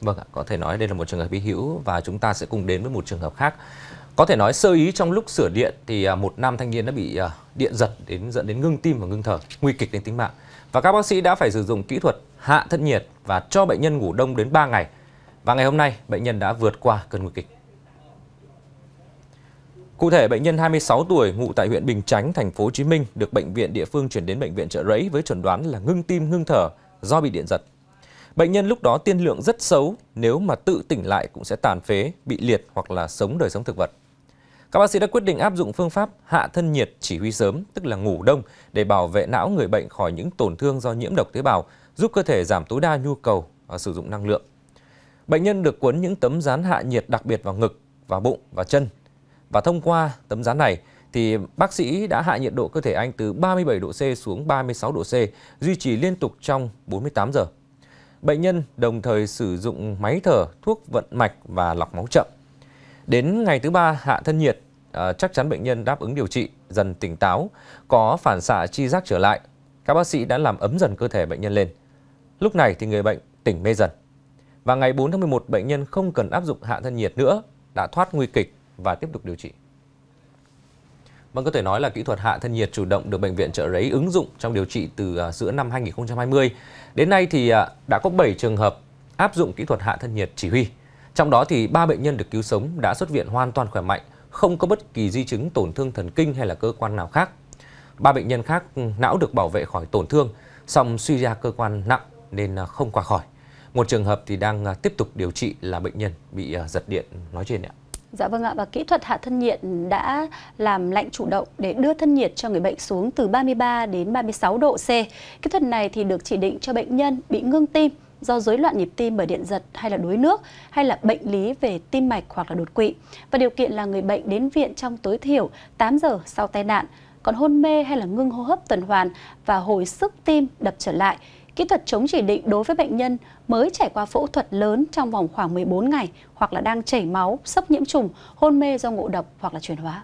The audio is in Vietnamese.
Vâng ạ, có thể nói đây là một trường hợp hy hữu và chúng ta sẽ cùng đến với một trường hợp khác. Có thể nói sơ ý trong lúc sửa điện thì à, một nam thanh niên đã bị à, điện giật đến dẫn đến ngưng tim và ngưng thở, nguy kịch đến tính mạng. Và các bác sĩ đã phải sử dụng kỹ thuật hạ thân nhiệt và cho bệnh nhân ngủ đông đến 3 ngày. Và ngày hôm nay, bệnh nhân đã vượt qua cơn nguy kịch. Cụ thể, bệnh nhân 26 tuổi ngụ tại huyện Bình Chánh, thành phố Hồ Chí Minh được bệnh viện địa phương chuyển đến bệnh viện Trợ Rẫy với chuẩn đoán là ngưng tim ngưng thở do bị điện giật. Bệnh nhân lúc đó tiên lượng rất xấu, nếu mà tự tỉnh lại cũng sẽ tàn phế, bị liệt hoặc là sống đời sống thực vật. Các bác sĩ đã quyết định áp dụng phương pháp hạ thân nhiệt chỉ huy sớm, tức là ngủ đông, để bảo vệ não người bệnh khỏi những tổn thương do nhiễm độc tế bào, giúp cơ thể giảm tối đa nhu cầu sử dụng năng lượng. Bệnh nhân được quấn những tấm dán hạ nhiệt đặc biệt vào ngực, vào bụng và chân. Và thông qua tấm dán này thì bác sĩ đã hạ nhiệt độ cơ thể anh từ 37 độ C xuống 36 độ C, duy trì liên tục trong 48 giờ. Bệnh nhân đồng thời sử dụng máy thở, thuốc vận mạch và lọc máu chậm. Đến ngày thứ ba hạ thân nhiệt, à, chắc chắn bệnh nhân đáp ứng điều trị, dần tỉnh táo, có phản xạ chi giác trở lại. Các bác sĩ đã làm ấm dần cơ thể bệnh nhân lên. Lúc này thì người bệnh tỉnh mê dần. Và ngày 4 tháng 11, bệnh nhân không cần áp dụng hạ thân nhiệt nữa, đã thoát nguy kịch và tiếp tục điều trị. Vâng, có thể nói là kỹ thuật hạ thân nhiệt chủ động được Bệnh viện Trợ Rấy ứng dụng trong điều trị từ à, giữa năm 2020. Đến nay thì à, đã có 7 trường hợp áp dụng kỹ thuật hạ thân nhiệt chỉ huy. Trong đó thì 3 bệnh nhân được cứu sống đã xuất viện hoàn toàn khỏe mạnh, không có bất kỳ di chứng tổn thương thần kinh hay là cơ quan nào khác. Ba bệnh nhân khác ừ, não được bảo vệ khỏi tổn thương, song suy ra cơ quan nặng nên à, không qua khỏi. Một trường hợp thì đang tiếp tục điều trị là bệnh nhân bị giật điện nói trên ạ. Dạ vâng ạ và kỹ thuật hạ thân nhiệt đã làm lạnh chủ động để đưa thân nhiệt cho người bệnh xuống từ 33 đến 36 độ C. Kỹ thuật này thì được chỉ định cho bệnh nhân bị ngưng tim do rối loạn nhịp tim bởi điện giật hay là đuối nước hay là bệnh lý về tim mạch hoặc là đột quỵ. Và điều kiện là người bệnh đến viện trong tối thiểu 8 giờ sau tai nạn, còn hôn mê hay là ngưng hô hấp tuần hoàn và hồi sức tim đập trở lại Kỹ thuật chống chỉ định đối với bệnh nhân mới trải qua phẫu thuật lớn trong vòng khoảng 14 ngày hoặc là đang chảy máu, sốc nhiễm trùng, hôn mê do ngộ độc hoặc là chuyển hóa.